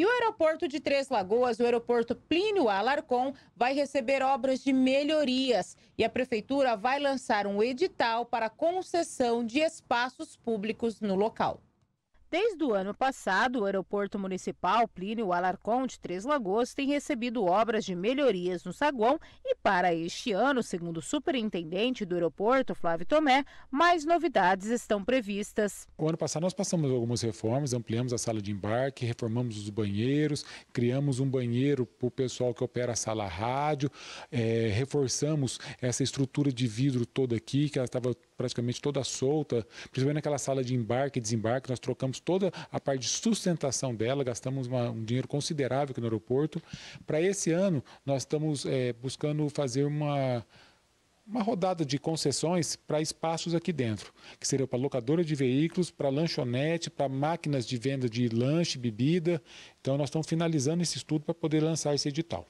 E o aeroporto de Três Lagoas, o aeroporto Plínio Alarcon, vai receber obras de melhorias e a prefeitura vai lançar um edital para concessão de espaços públicos no local. Desde o ano passado, o Aeroporto Municipal Plínio Alarcón de Três Lagoas tem recebido obras de melhorias no saguão e para este ano, segundo o superintendente do aeroporto, Flávio Tomé, mais novidades estão previstas. O ano passado nós passamos algumas reformas, ampliamos a sala de embarque, reformamos os banheiros, criamos um banheiro para o pessoal que opera a sala rádio, é, reforçamos essa estrutura de vidro toda aqui, que ela estava praticamente toda solta, principalmente naquela sala de embarque e desembarque, nós trocamos toda a parte de sustentação dela, gastamos uma, um dinheiro considerável aqui no aeroporto. Para esse ano, nós estamos é, buscando fazer uma uma rodada de concessões para espaços aqui dentro, que seriam para locadora de veículos, para lanchonete, para máquinas de venda de lanche, bebida. Então, nós estamos finalizando esse estudo para poder lançar esse edital.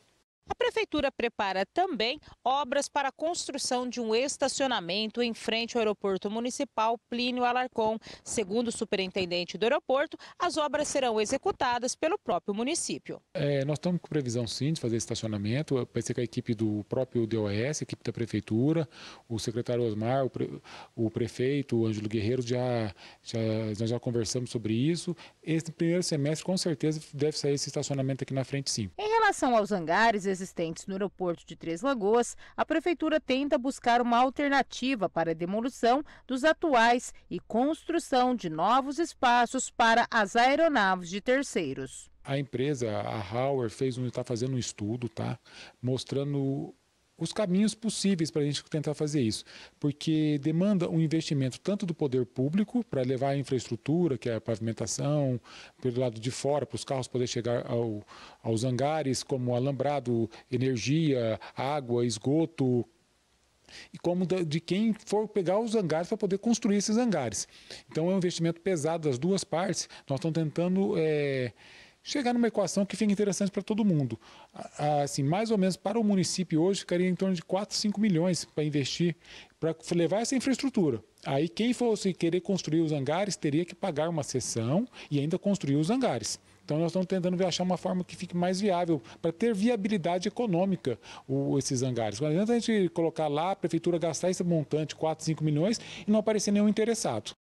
A prefeitura prepara também obras para a construção de um estacionamento em frente ao aeroporto municipal Plínio Alarcon. Segundo o superintendente do aeroporto, as obras serão executadas pelo próprio município. É, nós estamos com previsão sim de fazer estacionamento. Vai ser com a equipe do próprio DOS, a equipe da prefeitura, o secretário Osmar, o, prefeito, o Ângelo Guerreiro, já, já, nós já conversamos sobre isso. Esse primeiro semestre, com certeza, deve sair esse estacionamento aqui na frente sim. Em relação aos hangares, existentes no aeroporto de Três Lagoas, a Prefeitura tenta buscar uma alternativa para a demolição dos atuais e construção de novos espaços para as aeronaves de terceiros. A empresa, a Hauer, fez um, está fazendo um estudo, tá? Mostrando os caminhos possíveis para a gente tentar fazer isso, porque demanda um investimento tanto do poder público para levar a infraestrutura, que é a pavimentação, pelo lado de fora, para os carros poderem chegar ao, aos hangares, como alambrado, energia, água, esgoto, e como de quem for pegar os hangares para poder construir esses hangares. Então é um investimento pesado das duas partes. Nós estamos tentando é, chegar numa equação que fica interessante para todo mundo. Assim, mais ou menos para o município hoje ficaria em torno de 4, 5 milhões para investir para levar essa infraestrutura. Aí quem fosse querer construir os hangares teria que pagar uma sessão e ainda construir os hangares. Então nós estamos tentando achar uma forma que fique mais viável para ter viabilidade econômica o, esses hangares. Não adianta a gente colocar lá, a prefeitura gastar esse montante, 4, 5 milhões, e não aparecer nenhum interessado.